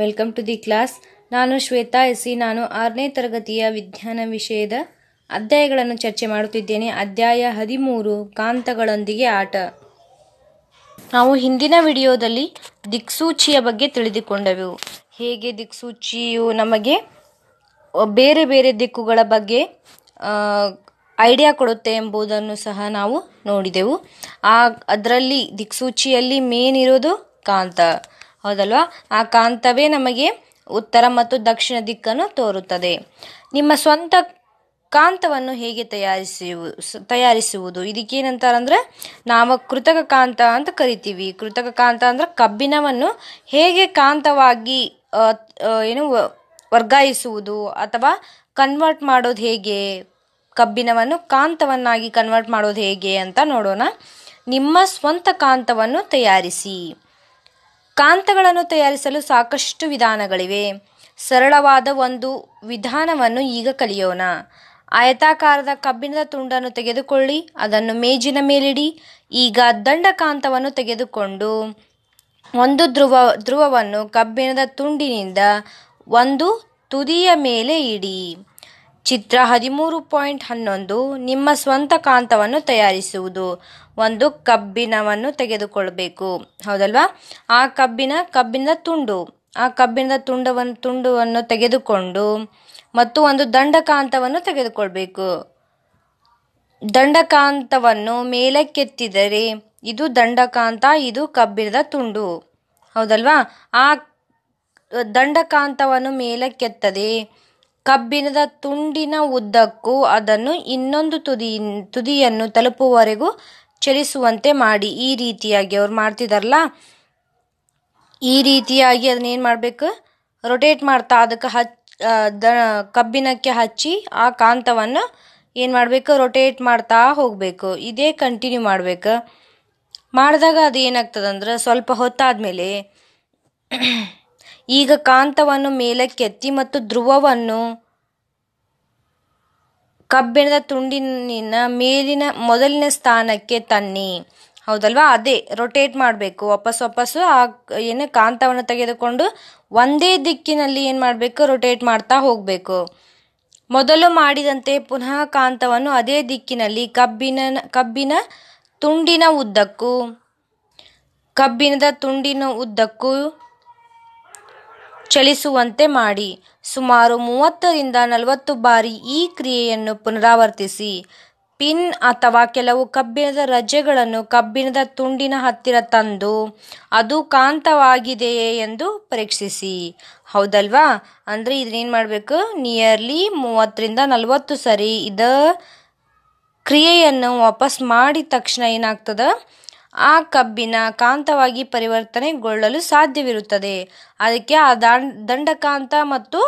welcome to the class ನಾನು Shweta AC ನಾನು ಆರನೇ ತರಗತಿಯ ವಿಜ್ಞಾನ ವಿಷಯದ ಅಧ್ಯಾಯಗಳನ್ನು ಚರ್ಚೆ ಮಾಡುತ್ತಿದ್ದೇನೆ ಅಧ್ಯಾಯ ಹದಿಮೂರು ಕಾಂತಗಳೊಂದಿಗೆ ಆಟ ನಾವು ಹಿಂದಿನ ವಿಡಿಯೋದಲ್ಲಿ ದಿಕ್ಸೂಚಿಯ ಬಗ್ಗೆ ತಿಳಿದುಕೊಂಡೆವು ಹೇಗೆ ದಿಕ್ಸೂಚಿಯು ನಮಗೆ ಬೇರೆ ಬೇರೆ ದಿಕ್ಕುಗಳ ಬಗ್ಗೆ ಐಡಿಯಾ ಕೊಡುತ್ತೆ ಎಂಬುದನ್ನು ಸಹ ನಾವು ನೋಡಿದೆವು ಆ ಅದರಲ್ಲಿ ದಿಕ್ಸೂಚಿಯಲ್ಲಿ ಮೇನ್ ಇರೋದು ಕಾಂತ ಹೌದಲ್ವಾ ಆ ಕಾಂತವೇ ನಮಗೆ ಉತ್ತರ ಮತ್ತು ದಕ್ಷಿಣ ದಿಕ್ಕನ್ನು ತೋರುತ್ತದೆ ನಿಮ್ಮ ಸ್ವಂತ ಕಾಂತವನ್ನು ಹೇಗೆ ತಯಾರಿಸಿ ತಯಾರಿಸುವುದು ಇದಕ್ಕೇನಂತಾರಂದ್ರೆ ನಾವು ಕೃತಕ ಕಾಂತ ಅಂತ ಕರಿತೀವಿ ಕೃತಕ ಕಾಂತ ಅಂದ್ರೆ ಕಬ್ಬಿಣವನ್ನು ಹೇಗೆ ಕಾಂತವಾಗಿ ಏನು ವರ್ಗಾಯಿಸುವುದು ಅಥವಾ ಕನ್ವರ್ಟ್ ಮಾಡೋದು ಹೇಗೆ ಕಬ್ಬಿಣವನ್ನು ಕಾಂತವನ್ನಾಗಿ ಕನ್ವರ್ಟ್ ಮಾಡೋದು ಹೇಗೆ ಅಂತ ನೋಡೋಣ ನಿಮ್ಮ ಸ್ವಂತ ಕಾಂತವನ್ನು ತಯಾರಿಸಿ ಕಾಂತಗಳನ್ನು ತಯಾರಿಸಲು ಸಾಕಷ್ಟು ವಿಧಾನಗಳಿವೆ ಸರಳವಾದ ಒಂದು ವಿಧಾನವನ್ನು ಈಗ ಕಲಿಯೋಣ ಆಯತಾಕಾರದ ಕಬ್ಬಿಣದ ತುಂಡನ್ನು ತೆಗೆದುಕೊಳ್ಳಿ ಅದನ್ನು ಮೇಜಿನ ಮೇಲಿಡಿ ಈಗ ದಂಡ ಕಾಂತವನ್ನು ತೆಗೆದುಕೊಂಡು ಒಂದು ಧ್ರುವ ಧ್ರುವವನ್ನು ಕಬ್ಬಿಣದ ತುಂಡಿನಿಂದ ಒಂದು ತುದಿಯ ಮೇಲೆ ಇಡಿ ಚಿತ್ರ ಹದಿಮೂರು ಪಾಯಿಂಟ್ ಹನ್ನೊಂದು ನಿಮ್ಮ ಸ್ವಂತ ಕಾಂತವನ್ನು ತಯಾರಿಸುವುದು ಒಂದು ಕಬ್ಬಿಣವನ್ನು ತೆಗೆದುಕೊಳ್ಬೇಕು ಹೌದಲ್ವಾ ಆ ಕಬ್ಬಿನ ಕಬ್ಬಿನದ ತುಂಡು ಆ ಕಬ್ಬಿಣದ ತುಂಡವನ್ನು ತುಂಡವನ್ನು ತೆಗೆದುಕೊಂಡು ಮತ್ತು ಒಂದು ದಂಡಕಾಂತವನ್ನು ತೆಗೆದುಕೊಳ್ಬೇಕು ದಂಡಕಾಂತವನ್ನು ಮೇಲಕ್ಕೆತ್ತಿದರೆ ಇದು ದಂಡಕಾಂತ ಇದು ಕಬ್ಬಿಣದ ತುಂಡು ಹೌದಲ್ವಾ ಆ ದಂಡಕಾಂತವನ್ನು ಮೇಲಕ್ಕೆತ್ತದೆ ಕಬ್ಬಿಣದ ತುಂಡಿನ ಉದ್ದಕ್ಕೂ ಅದನ್ನು ಇನ್ನೊಂದು ತುದಿ ತುದಿಯನ್ನು ತಲುಪುವವರೆಗೂ ಚಲಿಸುವಂತೆ ಮಾಡಿ ಈ ರೀತಿಯಾಗಿ ಅವ್ರು ಮಾಡ್ತಿದಾರಲ್ಲ ಈ ರೀತಿಯಾಗಿ ಅದನ್ನ ಮಾಡಬೇಕು ರೊಟೇಟ್ ಮಾಡ್ತಾ ಅದಕ್ಕೆ ಹಚ್ ದ ಹಚ್ಚಿ ಆ ಕಾಂತವನ್ನು ಏನು ಮಾಡಬೇಕು ರೊಟೇಟ್ ಮಾಡ್ತಾ ಹೋಗಬೇಕು ಇದೇ ಕಂಟಿನ್ಯೂ ಮಾಡಬೇಕು ಮಾಡಿದಾಗ ಅದು ಏನಾಗ್ತದಂದ್ರೆ ಸ್ವಲ್ಪ ಹೊತ್ತಾದಮೇಲೆ ಈಗ ಕಾಂತವನ್ನು ಮೇಲಕ್ಕೆತ್ತಿ ಮತ್ತು ಧ್ರುವವನ್ನು ಕಬ್ಬಿಣದ ತುಂಡಿನ ಮೇಲಿನ ಮೊದಲಿನ ಸ್ಥಾನಕ್ಕೆ ತನ್ನಿ ಹೌದಲ್ವಾ ಅದೇ ರೊಟೇಟ್ ಮಾಡಬೇಕು ವಾಪಸ್ ವಾಪಸ್ಸು ಆ ಏನು ಕಾಂತವನ್ನು ತೆಗೆದುಕೊಂಡು ಒಂದೇ ದಿಕ್ಕಿನಲ್ಲಿ ಏನು ಮಾಡಬೇಕು ರೊಟೇಟ್ ಮಾಡ್ತಾ ಹೋಗಬೇಕು ಮೊದಲು ಮಾಡಿದಂತೆ ಪುನಃ ಕಾಂತವನ್ನು ಅದೇ ದಿಕ್ಕಿನಲ್ಲಿ ಕಬ್ಬಿನ ಕಬ್ಬಿನ ತುಂಡಿನ ಉದ್ದಕ್ಕೂ ಕಬ್ಬಿಣದ ತುಂಡಿನ ಉದ್ದಕ್ಕೂ ಚಲಿಸುವಂತೆ ಮಾಡಿ ಸುಮಾರು ಮೂವತ್ತರಿಂದ ನಲವತ್ತು ಬಾರಿ ಈ ಕ್ರಿಯೆಯನ್ನು ಪುನರಾವರ್ತಿಸಿ ಪಿನ್ ಅಥವಾ ಕೆಲವು ಕಬ್ಬಿಣದ ರಜೆಗಳನ್ನು ಕಬ್ಬಿಣದ ತುಂಡಿನ ಹತ್ತಿರ ತಂದು ಅದು ಕಾಂತವಾಗಿದೆಯೇ ಎಂದು ಪರೀಕ್ಷಿಸಿ ಹೌದಲ್ವಾ ಅಂದರೆ ಇದನ್ನೇನು ಮಾಡಬೇಕು ನಿಯರ್ಲಿ ಮೂವತ್ತರಿಂದ ನಲವತ್ತು ಸರಿ ಇದ ಕ್ರಿಯೆಯನ್ನು ವಾಪಸ್ ಮಾಡಿದ ತಕ್ಷಣ ಏನಾಗ್ತದೆ ಆ ಕಬ್ಬಿನ ಕಾಂತವಾಗಿ ಪರಿವರ್ತನೆಗೊಳ್ಳಲು ಸಾಧ್ಯವಿರುತ್ತದೆ ಅದಕ್ಕೆ ಆ ದಂಡಕಾಂತ ಮತ್ತು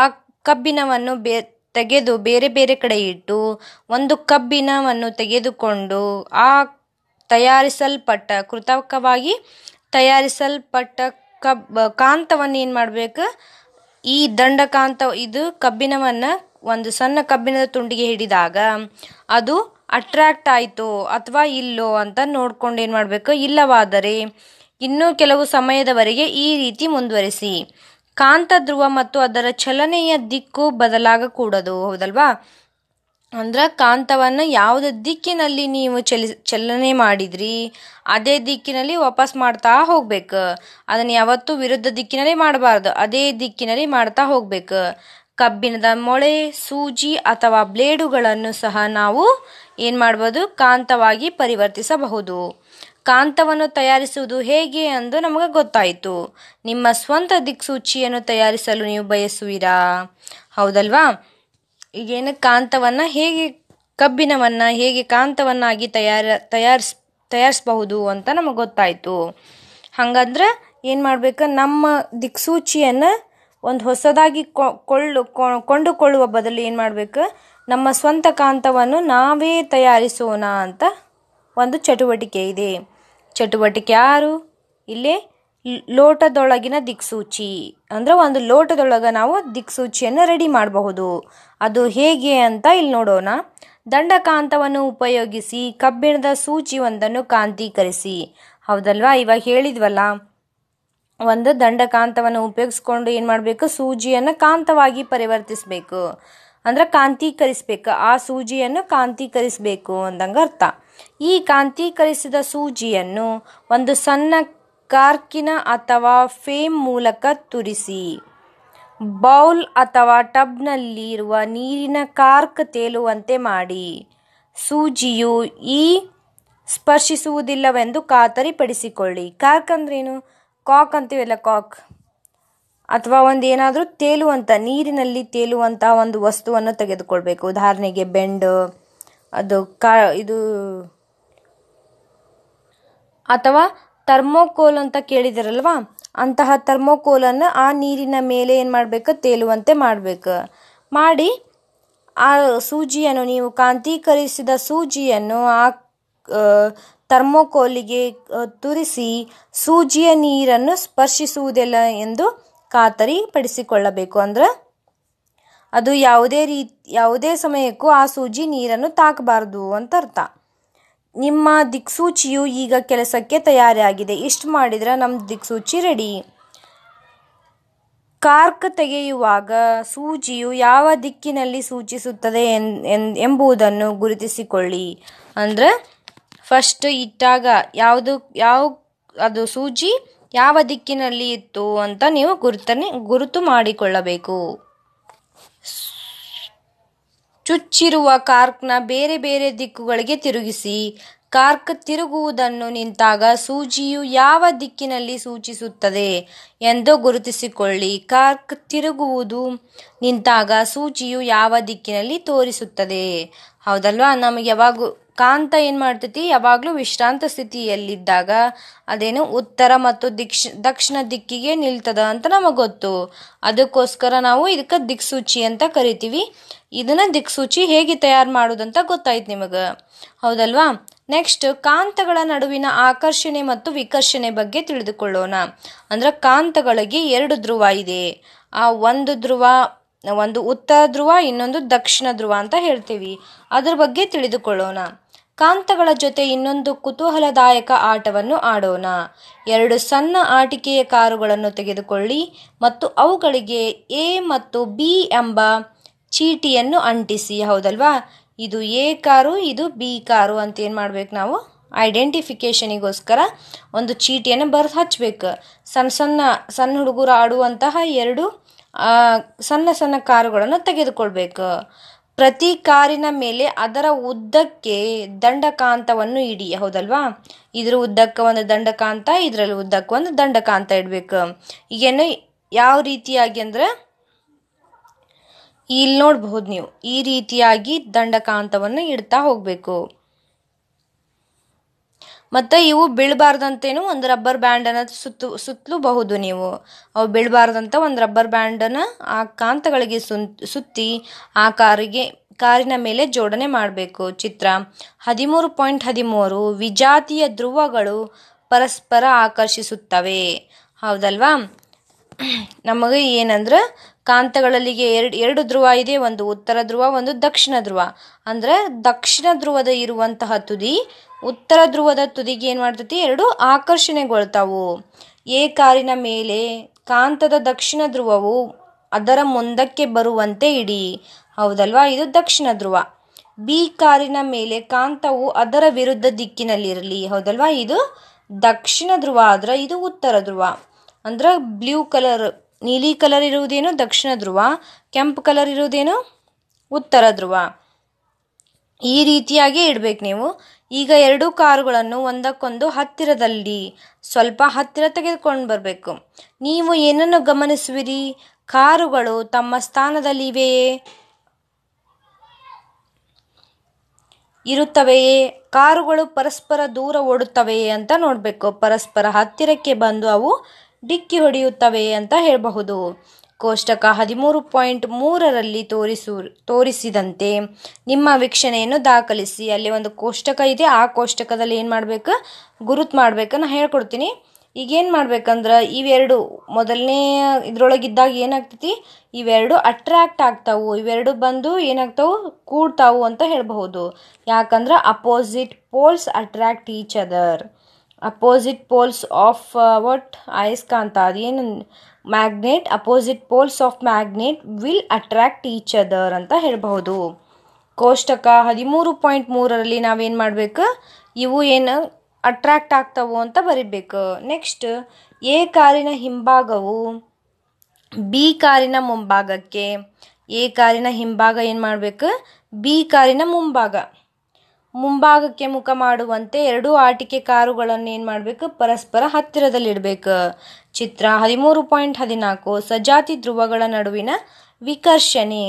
ಆ ಕಬ್ಬಿನವನ್ನು ಬೇ ತೆಗೆದು ಬೇರೆ ಬೇರೆ ಕಡೆ ಇಟ್ಟು ಒಂದು ಕಬ್ಬಿನವನ್ನು ತೆಗೆದುಕೊಂಡು ಆ ತಯಾರಿಸಲ್ಪಟ್ಟ ಕೃತಕವಾಗಿ ತಯಾರಿಸಲ್ಪಟ್ಟ ಕಬ್ ಕಾಂತವನ್ನು ಏನು ಮಾಡಬೇಕು ಈ ದಂಡಕಾಂತ ಇದು ಕಬ್ಬಿನವನ್ನು ಒಂದು ಸಣ್ಣ ಕಬ್ಬಿನದ ತುಂಡಿಗೆ ಹಿಡಿದಾಗ ಅದು ಅಟ್ರಾಕ್ಟ್ ಆಯಿತೋ ಅಥವಾ ಇಲ್ಲೋ ಅಂತ ನೋಡ್ಕೊಂಡು ಏನು ಮಾಡಬೇಕು ಇಲ್ಲವಾದರೆ ಇನ್ನೂ ಕೆಲವು ಸಮಯದವರೆಗೆ ಈ ರೀತಿ ಮುಂದುವರಿಸಿ ಕಾಂತ ಧ್ರುವ ಮತ್ತು ಅದರ ಚಲನೆಯ ದಿಕ್ಕು ಬದಲಾಗಕೂಡದು ಹೌದಲ್ವಾ ಅಂದ್ರೆ ಕಾಂತವನ್ನು ಯಾವುದೇ ದಿಕ್ಕಿನಲ್ಲಿ ನೀವು ಚಲಿ ಚಲನೆ ಮಾಡಿದ್ರಿ ಅದೇ ದಿಕ್ಕಿನಲ್ಲಿ ವಾಪಸ್ ಮಾಡ್ತಾ ಹೋಗ್ಬೇಕು ಅದನ್ನು ಯಾವತ್ತೂ ವಿರುದ್ಧ ದಿಕ್ಕಿನಲ್ಲಿ ಮಾಡಬಾರ್ದು ಅದೇ ದಿಕ್ಕಿನಲ್ಲಿ ಮಾಡ್ತಾ ಹೋಗ್ಬೇಕು ಕಬ್ಬಿಣದ ಮೊಳೆ ಸೂಜಿ ಅಥವಾ ಬ್ಲೇಡುಗಳನ್ನು ಸಹ ನಾವು ಏನು ಮಾಡ್ಬೋದು ಕಾಂತವಾಗಿ ಪರಿವರ್ತಿಸಬಹುದು ಕಾಂತವನ್ನು ತಯಾರಿಸುವುದು ಹೇಗೆ ಎಂದು ನಮಗೆ ಗೊತ್ತಾಯಿತು ನಿಮ್ಮ ಸ್ವಂತ ದಿಕ್ಸೂಚಿಯನ್ನು ತಯಾರಿಸಲು ನೀವು ಬಯಸುವಿರಾ ಹೌದಲ್ವಾ ಈಗೇನು ಕಾಂತವನ್ನು ಹೇಗೆ ಕಬ್ಬಿನವನ್ನು ಹೇಗೆ ಕಾಂತವನ್ನಾಗಿ ತಯಾರ ತಯಾರಿಸ್ ತಯಾರಿಸಬಹುದು ಅಂತ ನಮಗೆ ಗೊತ್ತಾಯಿತು ಹಾಗಂದ್ರೆ ಏನು ಮಾಡಬೇಕು ನಮ್ಮ ದಿಕ್ಸೂಚಿಯನ್ನು ಒಂದು ಹೊಸದಾಗಿ ಕೊಳ್ಳು ಕೊಂಡುಕೊಳ್ಳುವ ಬದಲು ಏನು ಮಾಡಬೇಕು ನಮ್ಮ ಸ್ವಂತ ಕಾಂತವನ್ನು ನಾವೇ ತಯಾರಿಸೋಣ ಅಂತ ಒಂದು ಚಟುವಟಿಕೆ ಇದೆ ಚಟುವಟಿಕೆ ಯಾರು ಇಲ್ಲಿ ಲೋಟದೊಳಗಿನ ದಿಕ್ಸೂಚಿ ಅಂದರೆ ಒಂದು ಲೋಟದೊಳಗೆ ನಾವು ದಿಕ್ಸೂಚಿಯನ್ನು ರೆಡಿ ಮಾಡಬಹುದು ಅದು ಹೇಗೆ ಅಂತ ಇಲ್ಲಿ ನೋಡೋಣ ದಂಡಕಾಂತವನ್ನು ಉಪಯೋಗಿಸಿ ಕಬ್ಬಿಣದ ಸೂಚಿ ಒಂದನ್ನು ಕಾಂತೀಕರಿಸಿ ಹೌದಲ್ವಾ ಇವಾಗ ಹೇಳಿದ್ವಲ್ಲ ಒಂದು ದಂಡಕಾಂತವನ್ನು ಉಪಯೋಗಿಸ್ಕೊಂಡು ಏನು ಮಾಡಬೇಕು ಸೂಜಿಯನ್ನು ಕಾಂತವಾಗಿ ಪರಿವರ್ತಿಸಬೇಕು ಅಂದ್ರೆ ಕಾಂತೀಕರಿಸಬೇಕು ಆ ಸೂಜಿಯನ್ನು ಕಾಂತೀಕರಿಸಬೇಕು ಅಂದಂಗೆ ಅರ್ಥ ಈ ಕಾಂತೀಕರಿಸಿದ ಸೂಜಿಯನ್ನು ಒಂದು ಸಣ್ಣ ಕಾರ್ಕಿನ ಅಥವಾ ಫೇಮ್ ಮೂಲಕ ತುರಿಸಿ ಬೌಲ್ ಅಥವಾ ಇರುವ ನೀರಿನ ಕಾರ್ಕ್ ತೇಲುವಂತೆ ಮಾಡಿ ಸೂಜಿಯು ಈ ಸ್ಪರ್ಶಿಸುವುದಿಲ್ಲವೆಂದು ಖಾತರಿಪಡಿಸಿಕೊಳ್ಳಿ ಕಾರ್ಕ್ ಅಂದ್ರೇನು ಕಾಕ್ ಅಂತೀವಲ್ಲ ಕಾಕ್ ಅಥವಾ ಒಂದು ಏನಾದರೂ ತೇಲುವಂಥ ನೀರಿನಲ್ಲಿ ತೇಲುವಂಥ ಒಂದು ವಸ್ತುವನ್ನು ತೆಗೆದುಕೊಳ್ಬೇಕು ಉದಾಹರಣೆಗೆ ಬೆಂಡು ಅದು ಕಾ ಇದು ಅಥವಾ ಥರ್ಮೋಕೋಲ್ ಅಂತ ಕೇಳಿದಿರಲ್ವಾ ಅಂತಹ ಥರ್ಮೋಕೋಲನ್ನು ಆ ನೀರಿನ ಮೇಲೆ ಏನು ಮಾಡಬೇಕು ತೇಲುವಂತೆ ಮಾಡಬೇಕು ಮಾಡಿ ಆ ಸೂಜಿಯನ್ನು ನೀವು ಕಾಂತೀಕರಿಸಿದ ಸೂಜಿಯನ್ನು ಆ ಥರ್ಮೋಕೋಲಿಗೆ ತುರಿಸಿ ಸೂಜಿಯ ನೀರನ್ನು ಸ್ಪರ್ಶಿಸುವುದಿಲ್ಲ ಎಂದು ಖಾತರಿಪಡಿಸಿಕೊಳ್ಳಬೇಕು ಅಂದ್ರೆ ಅದು ಯಾವುದೇ ರೀ ಯಾವುದೇ ಸಮಯಕ್ಕೂ ಆ ಸೂಜಿ ನೀರನ್ನು ತಾಕಬಾರದು ಅಂತ ಅರ್ಥ ನಿಮ್ಮ ದಿಕ್ಸೂಚಿಯು ಈಗ ಕೆಲಸಕ್ಕೆ ತಯಾರಿಯಾಗಿದೆ ಇಷ್ಟು ಮಾಡಿದರೆ ನಮ್ಮ ದಿಕ್ಸೂಚಿ ರೆಡಿ ಕಾರ್ಕ್ ತೆಗೆಯುವಾಗ ಸೂಜಿಯು ಯಾವ ದಿಕ್ಕಿನಲ್ಲಿ ಸೂಚಿಸುತ್ತದೆ ಎಂಬುದನ್ನು ಗುರುತಿಸಿಕೊಳ್ಳಿ ಅಂದರೆ ಫಸ್ಟ್ ಇಟ್ಟಾಗ ಯಾವುದು ಯಾವ ಅದು ಸೂಜಿ ಯಾವ ದಿಕ್ಕಿನಲ್ಲಿ ಇತ್ತು ಅಂತ ನೀವು ಗುರುತನೆ ಗುರುತು ಮಾಡಿಕೊಳ್ಳಬೇಕು ಚುಚ್ಚಿರುವ ಕಾರ್ಕ್ನ ಬೇರೆ ಬೇರೆ ದಿಕ್ಕುಗಳಿಗೆ ತಿರುಗಿಸಿ ಕಾರ್ಕ್ ತಿರುಗುವುದನ್ನು ನಿಂತಾಗ ಸೂಜಿಯು ಯಾವ ದಿಕ್ಕಿನಲ್ಲಿ ಸೂಚಿಸುತ್ತದೆ ಎಂದು ಗುರುತಿಸಿಕೊಳ್ಳಿ ಕಾರ್ಕ್ ತಿರುಗುವುದು ನಿಂತಾಗ ಸೂಜಿಯು ಯಾವ ದಿಕ್ಕಿನಲ್ಲಿ ತೋರಿಸುತ್ತದೆ ಹೌದಲ್ವಾ ನಮಗೆ ಯಾವಾಗ ಕಾಂತ ಏನು ಮಾಡ್ತೈತಿ ಯಾವಾಗಲೂ ವಿಶ್ರಾಂತ ಸ್ಥಿತಿಯಲ್ಲಿದ್ದಾಗ ಅದೇನು ಉತ್ತರ ಮತ್ತು ದಿಕ್ಷ ದಕ್ಷಿಣ ದಿಕ್ಕಿಗೆ ನಿಲ್ತದ ಅಂತ ನಮಗೆ ಗೊತ್ತು ಅದಕ್ಕೋಸ್ಕರ ನಾವು ಇದಕ್ಕೆ ದಿಕ್ಸೂಚಿ ಅಂತ ಕರಿತೀವಿ ಇದನ್ನ ದಿಕ್ಸೂಚಿ ಹೇಗೆ ತಯಾರು ಮಾಡೋದಂತ ಗೊತ್ತಾಯ್ತು ನಿಮಗೆ ಹೌದಲ್ವಾ ನೆಕ್ಸ್ಟ್ ಕಾಂತಗಳ ನಡುವಿನ ಆಕರ್ಷಣೆ ಮತ್ತು ವಿಕರ್ಷಣೆ ಬಗ್ಗೆ ತಿಳಿದುಕೊಳ್ಳೋಣ ಅಂದ್ರೆ ಕಾಂತಗಳಿಗೆ ಎರಡು ಧ್ರುವ ಇದೆ ಆ ಒಂದು ಧ್ರುವ ಒಂದು ಉತ್ತರ ಧ್ರುವ ಇನ್ನೊಂದು ದಕ್ಷಿಣ ಧ್ರುವ ಅಂತ ಹೇಳ್ತೀವಿ ಅದ್ರ ಬಗ್ಗೆ ತಿಳಿದುಕೊಳ್ಳೋಣ ಕಾಂತಗಳ ಜೊತೆ ಇನ್ನೊಂದು ಕುತೂಹಲದಾಯಕ ಆಟವನ್ನು ಆಡೋಣ ಎರಡು ಸಣ್ಣ ಆಟಿಕೆಯ ಕಾರುಗಳನ್ನು ತೆಗೆದುಕೊಳ್ಳಿ ಮತ್ತು ಅವುಗಳಿಗೆ ಎ ಮತ್ತು ಬಿ ಎಂಬ ಚೀಟಿಯನ್ನು ಅಂಟಿಸಿ ಹೌದಲ್ವಾ ಇದು ಎ ಕಾರು ಇದು ಬಿ ಕಾರು ಅಂತ ಏನು ಮಾಡ್ಬೇಕು ನಾವು ಐಡೆಂಟಿಫಿಕೇಷನಿಗೋಸ್ಕರ ಒಂದು ಚೀಟಿಯನ್ನು ಬರೆದು ಹಚ್ಚಬೇಕು ಸಣ್ಣ ಸಣ್ಣ ಸಣ್ಣ ಹುಡುಗರು ಆಡುವಂತಹ ಎರಡು ಸಣ್ಣ ಸಣ್ಣ ಕಾರುಗಳನ್ನು ತೆಗೆದುಕೊಳ್ಬೇಕು ಪ್ರತಿ ಕಾರಿನ ಮೇಲೆ ಅದರ ಉದ್ದಕ್ಕೆ ದಂಡಕಾಂತವನ್ನು ಇಡಿ ಹೌದಲ್ವಾ ಇದ್ರ ಉದ್ದಕ್ಕೆ ಒಂದು ದಂಡಕಾಂತ ಇದ್ರಲ್ಲಿ ಉದ್ದಕ್ಕೆ ಒಂದು ದಂಡಕಾಂತ ಇಡ್ಬೇಕು ಈಗೇನು ಯಾವ ರೀತಿಯಾಗಿ ಅಂದ್ರೆ ಇಲ್ಲಿ ನೋಡ್ಬಹುದು ನೀವು ಈ ರೀತಿಯಾಗಿ ದಂಡಕಾಂತವನ್ನು ಇಡ್ತಾ ಹೋಗಬೇಕು ಮತ್ತು ಇವು ಬೀಳಬಾರ್ದಂತೇನು ಒಂದು ರಬ್ಬರ್ ಬ್ಯಾಂಡನ್ನು ಸುತ್ತು ಸುತ್ತಲೂಬಹುದು ನೀವು ಅವು ಬೀಳಬಾರ್ದಂತ ಒಂದು ರಬ್ಬರ್ ಅನ್ನ ಆ ಕಾಂತಗಳಿಗೆ ಸುತ್ತಿ ಆ ಕಾರಿಗೆ ಕಾರಿನ ಮೇಲೆ ಜೋಡಣೆ ಮಾಡಬೇಕು ಚಿತ್ರ ಹದಿಮೂರು ಪಾಯಿಂಟ್ ಹದಿಮೂರು ವಿಜಾತಿಯ ಧ್ರುವಗಳು ಪರಸ್ಪರ ಆಕರ್ಷಿಸುತ್ತವೆ ಹೌದಲ್ವಾ ನಮಗೆ ಏನಂದ್ರೆ ಕಾಂತಗಳಲ್ಲಿಗೆ ಎರಡು ಎರಡು ಧ್ರುವ ಇದೆ ಒಂದು ಉತ್ತರ ಧ್ರುವ ಒಂದು ದಕ್ಷಿಣ ಧ್ರುವ ಅಂದರೆ ದಕ್ಷಿಣ ಧ್ರುವದ ಇರುವಂತಹ ತುದಿ ಉತ್ತರ ಧ್ರುವದ ತುದಿಗೆ ಏನು ಮಾಡ್ತೈತಿ ಎರಡು ಆಕರ್ಷಣೆಗೊಳ್ತಾವು ಎ ಕಾರಿನ ಮೇಲೆ ಕಾಂತದ ದಕ್ಷಿಣ ಧ್ರುವವು ಅದರ ಮುಂದಕ್ಕೆ ಬರುವಂತೆ ಇಡಿ ಹೌದಲ್ವಾ ಇದು ದಕ್ಷಿಣ ಧ್ರುವ ಬಿ ಕಾರಿನ ಮೇಲೆ ಕಾಂತವು ಅದರ ವಿರುದ್ಧ ದಿಕ್ಕಿನಲ್ಲಿರಲಿ ಹೌದಲ್ವಾ ಇದು ದಕ್ಷಿಣ ಧ್ರುವ ಆದ್ರೆ ಇದು ಉತ್ತರ ಧ್ರುವ ಅಂದ್ರೆ ಬ್ಲೂ ಕಲರ್ ನೀಲಿ ಕಲರ್ ಇರುವುದೇನು ದಕ್ಷಿಣ ಧ್ರುವ ಕೆಂಪು ಕಲರ್ ಇರುವುದೇನು ಉತ್ತರ ಧ್ರುವ ಈ ರೀತಿಯಾಗಿ ಇಡ್ಬೇಕು ನೀವು ಈಗ ಎರಡೂ ಕಾರುಗಳನ್ನು ಒಂದಕ್ಕೊಂದು ಹತ್ತಿರದಲ್ಲಿ ಸ್ವಲ್ಪ ಹತ್ತಿರ ತೆಗೆದುಕೊಂಡು ಬರಬೇಕು ನೀವು ಏನನ್ನು ಗಮನಿಸುವಿರಿ ಕಾರುಗಳು ತಮ್ಮ ಸ್ಥಾನದಲ್ಲಿವೆಯೇ ಇರುತ್ತವೆಯೇ ಕಾರುಗಳು ಪರಸ್ಪರ ದೂರ ಓಡುತ್ತವೆಯೇ ಅಂತ ನೋಡಬೇಕು ಪರಸ್ಪರ ಹತ್ತಿರಕ್ಕೆ ಬಂದು ಅವು ಡಿಕ್ಕಿ ಹೊಡೆಯುತ್ತವೆ ಅಂತ ಹೇಳಬಹುದು ಕೋಷ್ಟಕ ಹದಿಮೂರು ಪಾಯಿಂಟ್ ಮೂರರಲ್ಲಿ ತೋರಿಸು ತೋರಿಸಿದಂತೆ ನಿಮ್ಮ ವೀಕ್ಷಣೆಯನ್ನು ದಾಖಲಿಸಿ ಅಲ್ಲಿ ಒಂದು ಕೋಷ್ಟಕ ಇದೆ ಆ ಕೋಷ್ಟಕದಲ್ಲಿ ಏನು ಮಾಡಬೇಕು ಗುರುತು ಮಾಡಬೇಕು ನಾನು ಹೇಳ್ಕೊಡ್ತೀನಿ ಈಗೇನು ಮಾಡ್ಬೇಕಂದ್ರೆ ಇವೆರಡು ಮೊದಲನೇ ಇದ್ರೊಳಗಿದ್ದಾಗ ಏನಾಗ್ತೈತಿ ಇವೆರಡು ಅಟ್ರಾಕ್ಟ್ ಆಗ್ತಾವು ಇವೆರಡು ಬಂದು ಏನಾಗ್ತಾವು ಕೂಡ್ತಾವು ಅಂತ ಹೇಳಬಹುದು ಯಾಕಂದ್ರೆ opposite poles attract each other opposite poles of what ಅಯಸ್ಕಾಂತ ಅದೇನು magnet opposite poles of magnet will attract each other ಅಂತ ಹೇಳಬಹುದು ಕೋಷ್ಟಕ ಹದಿಮೂರು ಪಾಯಿಂಟ್ ಮೂರರಲ್ಲಿ ನಾವೇನು ಮಾಡಬೇಕು ಇವು ಏನು ಅಟ್ರಾಕ್ಟ್ ಆಗ್ತವು ಅಂತ ಬರಿಬೇಕು ನೆಕ್ಸ್ಟ್ ಎ ಕಾರಿನ ಹಿಂಭಾಗವು ಬಿ ಕಾರಿನ ಮುಂಭಾಗಕ್ಕೆ ಎ ಕಾರಿನ ಹಿಂಭಾಗ ಏನು ಮಾಡಬೇಕು ಬಿ ಕಾರಿನ ಮುಂಭಾಗ ಮುಂಭಾಗಕ್ಕೆ ಮುಖ ಮಾಡುವಂತೆ ಎರಡೂ ಆಟಿಕೆ ಕಾರುಗಳನ್ನು ಏನು ಮಾಡಬೇಕು ಪರಸ್ಪರ ಹತ್ತಿರದಲ್ಲಿಡಬೇಕು ಚಿತ್ರ ಹದಿಮೂರು ಪಾಯಿಂಟ್ ಹದಿನಾಲ್ಕು ಸಜಾತಿ ಧ್ರುವಗಳ ನಡುವಿನ ವಿಕರ್ಷಣೆ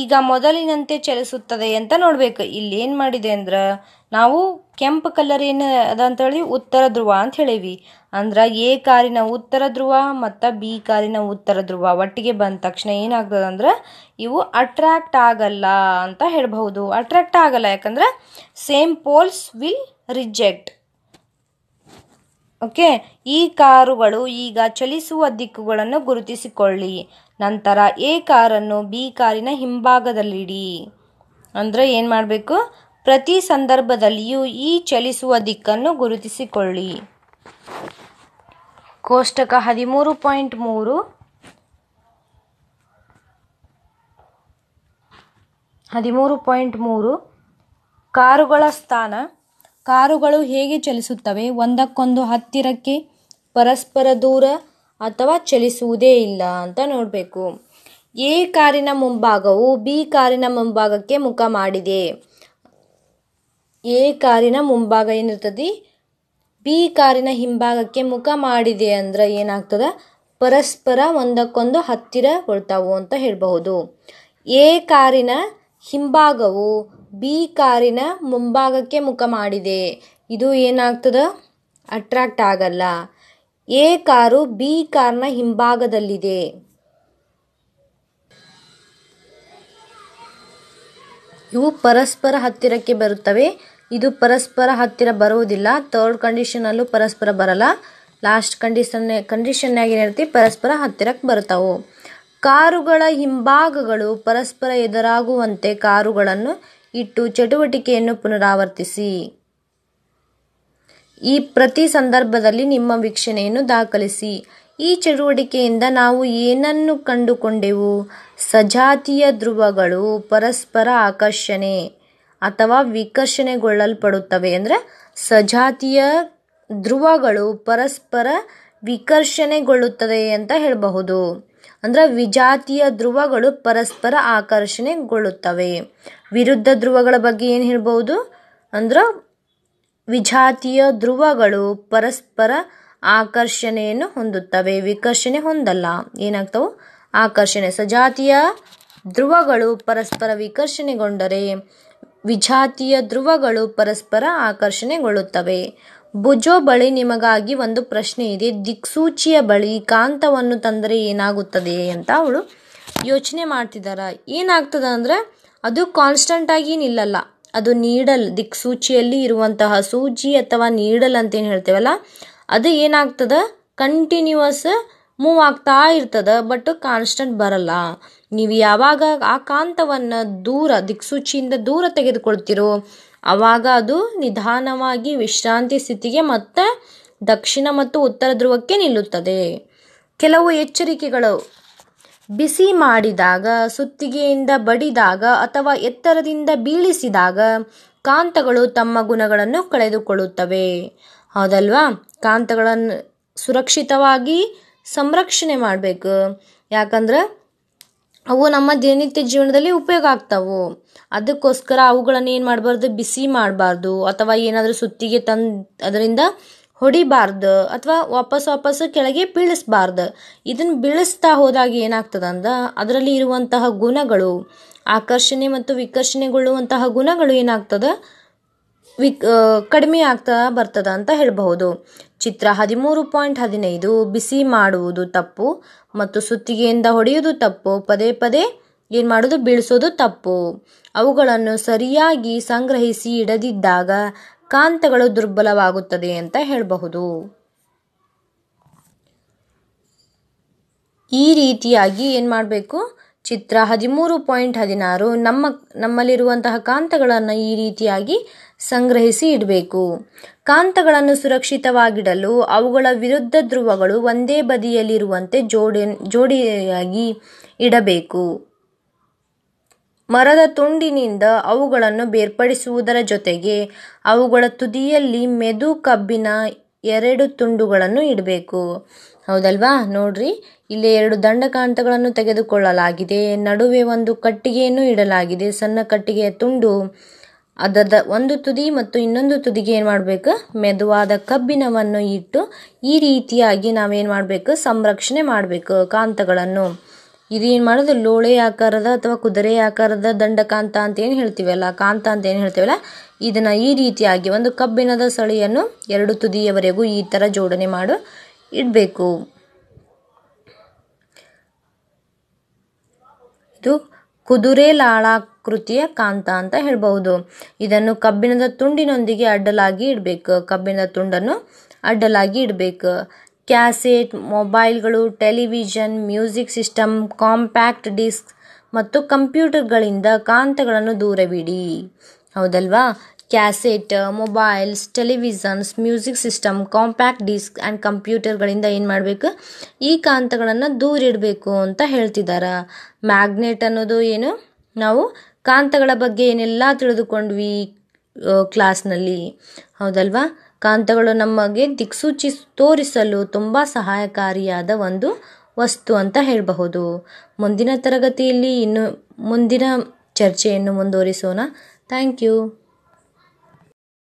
ಈಗ ಮೊದಲಿನಂತೆ ಚಲಿಸುತ್ತದೆ ಅಂತ ನೋಡಬೇಕು ಇಲ್ಲಿ ಏನು ಮಾಡಿದೆ ಅಂದ್ರೆ ನಾವು ಕೆಂಪು ಕಲರ್ ಏನು ಅದ ಅಂತೇಳಿ ಉತ್ತರ ಧ್ರುವ ಅಂತ ಹೇಳಿವಿ ಅಂದ್ರೆ ಎ ಕಾರಿನ ಉತ್ತರ ಧ್ರುವ ಮತ್ತು ಬಿ ಕಾರಿನ ಉತ್ತರ ಧ್ರುವ ಒಟ್ಟಿಗೆ ಬಂದ ತಕ್ಷಣ ಏನಾಗ್ತದೆ ಅಂದ್ರೆ ಇವು ಅಟ್ರಾಕ್ಟ್ ಆಗಲ್ಲ ಅಂತ ಹೇಳಬಹುದು ಅಟ್ರಾಕ್ಟ್ ಆಗಲ್ಲ ಯಾಕಂದ್ರೆ same poles will reject okay ಈ ಕಾರುಗಳು ಈಗ ಚಲಿಸುವ ದಿಕ್ಕುಗಳನ್ನು ಗುರುತಿಸಿಕೊಳ್ಳಿ ನಂತರ ಎ ಕಾರನ್ನು ಬಿ ಕಾರಿನ ಹಿಂಭಾಗದಲ್ಲಿಡಿ ಅಂದ್ರೆ ಏನು ಮಾಡಬೇಕು ಪ್ರತಿ ಸಂದರ್ಭದಲ್ಲಿಯೂ ಈ ಚಲಿಸುವ ದಿಕ್ಕನ್ನು ಗುರುತಿಸಿಕೊಳ್ಳಿ ಕೋಷ್ಟಕ ಹದಿಮೂರು ಪಾಯಿಂಟ್ ಮೂರು ಹದಿಮೂರು ಪಾಯಿಂಟ್ ಮೂರು ಕಾರುಗಳ ಸ್ಥಾನ ಕಾರುಗಳು ಹೇಗೆ ಚಲಿಸುತ್ತವೆ ಒಂದಕ್ಕೊಂದು ಹತ್ತಿರಕ್ಕೆ ಪರಸ್ಪರ ದೂರ ಅಥವಾ ಚಲಿಸುವುದೇ ಇಲ್ಲ ಅಂತ ನೋಡಬೇಕು ಎ ಕಾರಿನ ಮುಂಭಾಗವು ಬಿ ಕಾರಿನ ಮುಂಭಾಗಕ್ಕೆ ಮುಖ ಮಾಡಿದೆ ಎ ಕಾರಿನ ಮುಂಭಾಗ ಏನಿರ್ತದೆ ಬಿ ಕಾರಿನ ಹಿಂಭಾಗಕ್ಕೆ ಮುಖ ಮಾಡಿದೆ ಅಂದ್ರೆ ಏನಾಗ್ತದೆ ಪರಸ್ಪರ ಒಂದಕ್ಕೊಂದು ಹತ್ತಿರ ಬರ್ತಾವು ಅಂತ ಹೇಳಬಹುದು ಎ ಕಾರಿನ ಹಿಂಭಾಗವು ಬಿ ಕಾರಿನ ಮುಂಭಾಗಕ್ಕೆ ಮುಖ ಮಾಡಿದೆ ಇದು ಏನಾಗ್ತದೆ ಅಟ್ರಾಕ್ಟ್ ಆಗಲ್ಲ ಎ ಕಾರು ಬಿ ಕಾರ್ನ ಹಿಂಭಾಗದಲ್ಲಿದೆ ಇವು ಪರಸ್ಪರ ಹತ್ತಿರಕ್ಕೆ ಬರುತ್ತವೆ ಇದು ಪರಸ್ಪರ ಹತ್ತಿರ ಬರುವುದಿಲ್ಲ ಥರ್ಡ್ ಕಂಡೀಷನಲ್ಲೂ ಪರಸ್ಪರ ಬರಲ್ಲ ಲಾಸ್ಟ್ ಕಂಡೀಷನ್ ಕಂಡೀಷನ್ ಆಗಿರತಿ ಪರಸ್ಪರ ಹತ್ತಿರಕ್ಕೆ ಬರ್ತಾವು ಕಾರುಗಳ ಹಿಂಭಾಗಗಳು ಪರಸ್ಪರ ಎದುರಾಗುವಂತೆ ಕಾರುಗಳನ್ನು ಇಟ್ಟು ಚಟುವಟಿಕೆಯನ್ನು ಪುನರಾವರ್ತಿಸಿ ಈ ಪ್ರತಿ ಸಂದರ್ಭದಲ್ಲಿ ನಿಮ್ಮ ವೀಕ್ಷಣೆಯನ್ನು ದಾಖಲಿಸಿ ಈ ಚಟುವಟಿಕೆಯಿಂದ ನಾವು ಏನನ್ನು ಕಂಡುಕೊಂಡೆವು ಸಜಾತಿಯ ಧ್ರುವಗಳು ಪರಸ್ಪರ ಆಕರ್ಷಣೆ ಅಥವಾ ವಿಕರ್ಷಣೆಗೊಳ್ಳಲ್ಪಡುತ್ತವೆ ಅಂದ್ರೆ ಸಜಾತಿಯ ಧ್ರುವಗಳು ಪರಸ್ಪರ ವಿಕರ್ಷಣೆಗೊಳ್ಳುತ್ತದೆ ಅಂತ ಹೇಳಬಹುದು ಅಂದ್ರೆ ವಿಜಾತಿಯ ಧ್ರುವಗಳು ಪರಸ್ಪರ ಆಕರ್ಷಣೆಗೊಳ್ಳುತ್ತವೆ ವಿರುದ್ಧ ಧ್ರುವಗಳ ಬಗ್ಗೆ ಏನು ಹೇಳ್ಬೋದು ಅಂದ್ರೆ ವಿಜಾತಿಯ ಧ್ರುವಗಳು ಪರಸ್ಪರ ಆಕರ್ಷಣೆಯನ್ನು ಹೊಂದುತ್ತವೆ ವಿಕರ್ಷಣೆ ಹೊಂದಲ್ಲ ಏನಾಗ್ತವು ಆಕರ್ಷಣೆ ಸಜಾತಿಯ ಧ್ರುವಗಳು ಪರಸ್ಪರ ವಿಕರ್ಷಣೆಗೊಂಡರೆ ವಿಜಾತಿಯ ಧ್ರುವಗಳು ಪರಸ್ಪರ ಆಕರ್ಷಣೆಗೊಳ್ಳುತ್ತವೆ ಭುಜೋ ಬಳಿ ನಿಮಗಾಗಿ ಒಂದು ಪ್ರಶ್ನೆ ಇದೆ ದಿಕ್ಸೂಚಿಯ ಬಳಿ ಕಾಂತವನ್ನು ತಂದರೆ ಏನಾಗುತ್ತದೆ ಅಂತ ಅವಳು ಯೋಚನೆ ಮಾಡ್ತಿದ್ದಾರೆ ಏನಾಗ್ತದೆ ಅಂದರೆ ಅದು ಕಾನ್ಸ್ಟಂಟಾಗಿ ನಿಲ್ಲಲ್ಲ ಅದು ನೀಡಲ್ ದಿಕ್ಸೂಚಿಯಲ್ಲಿ ಇರುವಂತಹ ಸೂಜಿ ಅಥವಾ ನೀಡಲ್ ಅಂತೇನು ಹೇಳ್ತೇವಲ್ಲ ಅದು ಏನಾಗ್ತದೆ ಕಂಟಿನ್ಯೂಸ್ ಮೂವ್ ಆಗ್ತಾ ಇರ್ತದೆ ಬಟ್ ಕಾನ್ಸ್ಟೆಂಟ್ ಬರಲ್ಲ ನೀವು ಯಾವಾಗ ಆ ಕಾಂತವನ್ನು ದೂರ ದಿಕ್ಸೂಚಿಯಿಂದ ದೂರ ತೆಗೆದುಕೊಳ್ತಿರೋ ಆವಾಗ ಅದು ನಿಧಾನವಾಗಿ ವಿಶ್ರಾಂತಿ ಸ್ಥಿತಿಗೆ ಮತ್ತೆ ದಕ್ಷಿಣ ಮತ್ತು ಉತ್ತರ ಧ್ರುವಕ್ಕೆ ನಿಲ್ಲುತ್ತದೆ ಕೆಲವು ಎಚ್ಚರಿಕೆಗಳು ಬಿಸಿ ಮಾಡಿದಾಗ ಸುತ್ತಿಗೆಯಿಂದ ಬಡಿದಾಗ ಅಥವಾ ಎತ್ತರದಿಂದ ಬೀಳಿಸಿದಾಗ ಕಾಂತಗಳು ತಮ್ಮ ಗುಣಗಳನ್ನು ಕಳೆದುಕೊಳ್ಳುತ್ತವೆ ಹೌದಲ್ವಾ ಕಾಂತಗಳನ್ನು ಸುರಕ್ಷಿತವಾಗಿ ಸಂರಕ್ಷಣೆ ಮಾಡಬೇಕು ಯಾಕಂದ್ರೆ ಅವು ನಮ್ಮ ದಿನನಿತ್ಯ ಜೀವನದಲ್ಲಿ ಉಪಯೋಗ ಆಗ್ತಾವೆ ಅದಕ್ಕೋಸ್ಕರ ಅವುಗಳನ್ನು ಏನು ಮಾಡಬಾರ್ದು ಬಿಸಿ ಮಾಡಬಾರ್ದು ಅಥವಾ ಏನಾದರೂ ಸುತ್ತಿಗೆ ತಂದು ಅದರಿಂದ ಹೊಡಿಬಾರ್ದು ಅಥವಾ ವಾಪಸ್ ವಾಪಸ್ ಕೆಳಗೆ ಬೀಳಿಸ್ಬಾರ್ದು ಇದನ್ನು ಬೀಳಿಸ್ತಾ ಹೋದಾಗ ಅಂದ್ರೆ ಅದರಲ್ಲಿ ಇರುವಂತಹ ಗುಣಗಳು ಆಕರ್ಷಣೆ ಮತ್ತು ವಿಕರ್ಷಣೆಗೊಳ್ಳುವಂತಹ ಗುಣಗಳು ಏನಾಗ್ತದೆ ವಿಕ್ ಕಡಿಮೆ ಆಗ್ತಾ ಬರ್ತದ ಅಂತ ಹೇಳಬಹುದು ಚಿತ್ರ ಹದಿಮೂರು ಪಾಯಿಂಟ್ ಹದಿನೈದು ಬಿಸಿ ಮಾಡುವುದು ತಪ್ಪು ಮತ್ತು ಸುತ್ತಿಗೆಯಿಂದ ಹೊಡೆಯುವುದು ತಪ್ಪು ಪದೇ ಪದೇ ಏನು ಮಾಡೋದು ಬೀಳಿಸೋದು ತಪ್ಪು ಅವುಗಳನ್ನು ಸರಿಯಾಗಿ ಸಂಗ್ರಹಿಸಿ ಇಡದಿದ್ದಾಗ ಕಾಂತಗಳು ದುರ್ಬಲವಾಗುತ್ತದೆ ಅಂತ ಹೇಳಬಹುದು ಈ ರೀತಿಯಾಗಿ ಏನು ಮಾಡಬೇಕು ಚಿತ್ರ ಹದಿಮೂರು ಪಾಯಿಂಟ್ ಹದಿನಾರು ನಮ್ಮ ನಮ್ಮಲ್ಲಿರುವಂತಹ ಕಾಂತಗಳನ್ನು ಈ ರೀತಿಯಾಗಿ ಸಂಗ್ರಹಿಸಿ ಇಡಬೇಕು ಕಾಂತಗಳನ್ನು ಸುರಕ್ಷಿತವಾಗಿಡಲು ಅವುಗಳ ವಿರುದ್ಧ ಧ್ರುವಗಳು ಒಂದೇ ಬದಿಯಲ್ಲಿರುವಂತೆ ಜೋಡಿ ಜೋಡಿಯಾಗಿ ಇಡಬೇಕು ಮರದ ತುಂಡಿನಿಂದ ಅವುಗಳನ್ನು ಬೇರ್ಪಡಿಸುವುದರ ಜೊತೆಗೆ ಅವುಗಳ ತುದಿಯಲ್ಲಿ ಮೆದು ಕಬ್ಬಿನ ಎರಡು ತುಂಡುಗಳನ್ನು ಇಡಬೇಕು ಹೌದಲ್ವಾ ನೋಡ್ರಿ ಇಲ್ಲಿ ಎರಡು ದಂಡಕಾಂತಗಳನ್ನು ತೆಗೆದುಕೊಳ್ಳಲಾಗಿದೆ ನಡುವೆ ಒಂದು ಕಟ್ಟಿಗೆಯನ್ನು ಇಡಲಾಗಿದೆ ಸಣ್ಣ ಕಟ್ಟಿಗೆಯ ತುಂಡು ಅದರ ಒಂದು ತುದಿ ಮತ್ತು ಇನ್ನೊಂದು ತುದಿಗೆ ಏನು ಮಾಡಬೇಕು ಮೆದುವಾದ ಕಬ್ಬಿಣವನ್ನು ಇಟ್ಟು ಈ ರೀತಿಯಾಗಿ ನಾವೇನು ಮಾಡಬೇಕು ಸಂರಕ್ಷಣೆ ಮಾಡಬೇಕು ಕಾಂತಗಳನ್ನು ಇದೇನು ಮಾಡೋದು ಲೋಳೆ ಆಕಾರದ ಅಥವಾ ಕುದುರೆ ಆಕಾರದ ದಂಡಕಾಂತ ಅಂತ ಏನು ಹೇಳ್ತೀವಲ್ಲ ಕಾಂತ ಅಂತ ಏನು ಹೇಳ್ತೀವಲ್ಲ ಇದನ್ನ ಈ ರೀತಿಯಾಗಿ ಒಂದು ಕಬ್ಬಿಣದ ಸಳಿಯನ್ನು ಎರಡು ತುದಿಯವರೆಗೂ ಈ ತರ ಜೋಡಣೆ ಮಾಡು ಇಡಬೇಕು ಇದು ಕುದುರೆ ಲಾಳಾಕೃತಿಯ ಕಾಂತ ಅಂತ ಹೇಳಬಹುದು ಇದನ್ನು ಕಬ್ಬಿಣದ ತುಂಡಿನೊಂದಿಗೆ ಅಡ್ಡಲಾಗಿ ಇಡಬೇಕು ಕಬ್ಬಿನದ ತುಂಡನ್ನು ಅಡ್ಡಲಾಗಿ ಇಡಬೇಕು ಕ್ಯಾಸೆಟ್ ಮೊಬೈಲ್ಗಳು television music system compact disc ಮತ್ತು ಕಂಪ್ಯೂಟರ್ಗಳಿಂದ ಕಾಂತಗಳನ್ನು ದೂರವಿಡಿ ಹೌದಲ್ವಾ cassette mobiles televisions music system compact disc and ಕಂಪ್ಯೂಟರ್ಗಳಿಂದ ಏನು ಮಾಡಬೇಕು ಈ ಕಾಂತಗಳನ್ನು ದೂರಿಡಬೇಕು ಅಂತ ಹೇಳ್ತಿದ್ದಾರೆ ಮ್ಯಾಗ್ನೆಟ್ ಅನ್ನೋದು ಏನು ನಾವು ಕಾಂತಗಳ ಬಗ್ಗೆ ಏನೆಲ್ಲ ತಿಳಿದುಕೊಂಡ್ವಿ ಕ್ಲಾಸ್ನಲ್ಲಿ ಹೌದಲ್ವಾ ಕಾಂತಗಳು ನಮಗೆ ದಿಕ್ಸೂಚಿ ತೋರಿಸಲು ತುಂಬ ಸಹಾಯಕಾರಿಯಾದ ಒಂದು ವಸ್ತು ಅಂತ ಹೇಳಬಹುದು ಮುಂದಿನ ತರಗತಿಯಲ್ಲಿ ಇನ್ನು ಮುಂದಿನ ಚರ್ಚೆಯನ್ನು ಮುಂದುವರಿಸೋಣ ಥ್ಯಾಂಕ್ ಯು